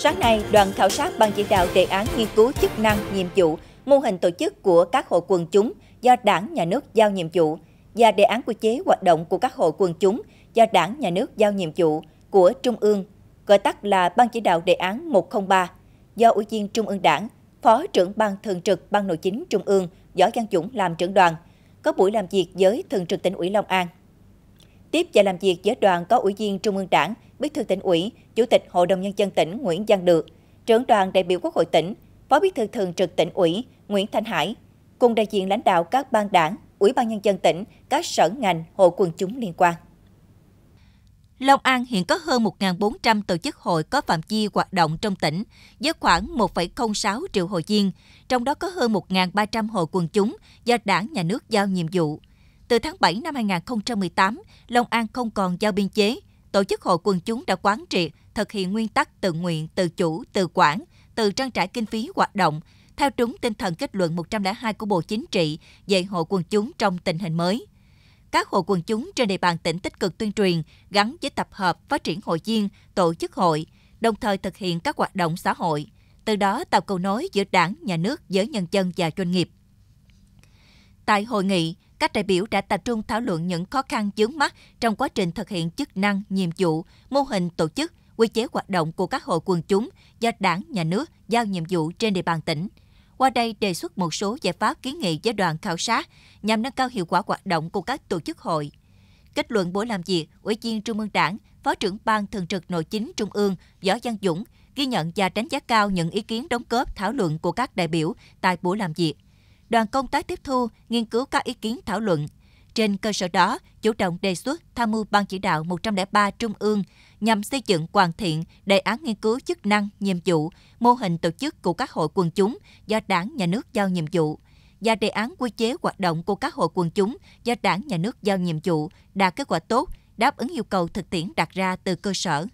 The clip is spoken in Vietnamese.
Sáng nay, đoàn khảo sát ban chỉ đạo đề án nghiên cứu chức năng, nhiệm vụ, mô hình tổ chức của các hội quần chúng do Đảng, Nhà nước giao nhiệm vụ và đề án quy chế hoạt động của các hội quần chúng do Đảng, Nhà nước giao nhiệm vụ của Trung ương, gọi tắt là Ban chỉ đạo đề án 103, do Ủy viên Trung ương Đảng, Phó trưởng Ban Thường trực Ban Nội chính Trung ương Võ Văn Dũng làm trưởng đoàn, có buổi làm việc với Thường trực tỉnh ủy Long An. Tiếp và làm việc với đoàn có Ủy viên Trung ương Đảng, Bí thư tỉnh ủy, Chủ tịch Hội đồng Nhân dân tỉnh Nguyễn Văn Được, trưởng đoàn đại biểu Quốc hội tỉnh, Phó Bí thư Thường trực tỉnh ủy Nguyễn Thanh Hải, cùng đại diện lãnh đạo các ban đảng, Ủy ban Nhân dân tỉnh, các sở ngành, hội quần chúng liên quan. Long An hiện có hơn 1.400 tổ chức hội có phạm vi hoạt động trong tỉnh, với khoảng 1,06 triệu hội viên, trong đó có hơn 1.300 hội quần chúng do đảng nhà nước giao nhiệm vụ. Từ tháng 7 năm 2018, Long An không còn giao biên chế, tổ chức hội quần chúng đã quán triệt thực hiện nguyên tắc tự nguyện, tự chủ, tự quản, tự trang trải kinh phí hoạt động, theo đúng tinh thần kết luận 102 của Bộ Chính trị về hội quần chúng trong tình hình mới. Các hội quần chúng trên địa bàn tỉnh tích cực tuyên truyền gắn với tập hợp phát triển hội viên, tổ chức hội, đồng thời thực hiện các hoạt động xã hội, từ đó tạo cầu nối giữa đảng, nhà nước với nhân dân và doanh nghiệp. Tại hội nghị, các đại biểu đã tập trung thảo luận những khó khăn chướng mắt trong quá trình thực hiện chức năng, nhiệm vụ, mô hình tổ chức, quy chế hoạt động của các hội quần chúng do đảng, nhà nước giao nhiệm vụ trên địa bàn tỉnh. Qua đây đề xuất một số giải pháp kiến nghị với đoàn khảo sát nhằm nâng cao hiệu quả hoạt động của các tổ chức hội. Kết luận buổi làm việc, Ủy viên Trung ương Đảng, Phó trưởng Ban Thường trực Nội chính Trung ương Võ Văn Dũng ghi nhận và đánh giá cao những ý kiến đóng góp thảo luận của các đại biểu tại buổi làm việc đoàn công tác tiếp thu, nghiên cứu các ý kiến thảo luận. Trên cơ sở đó, chủ động đề xuất tham mưu Ban chỉ đạo 103 Trung ương nhằm xây dựng hoàn thiện đề án nghiên cứu chức năng, nhiệm vụ, mô hình tổ chức của các hội quần chúng do Đảng, Nhà nước giao nhiệm vụ và đề án quy chế hoạt động của các hội quần chúng do Đảng, Nhà nước giao nhiệm vụ đạt kết quả tốt, đáp ứng yêu cầu thực tiễn đặt ra từ cơ sở.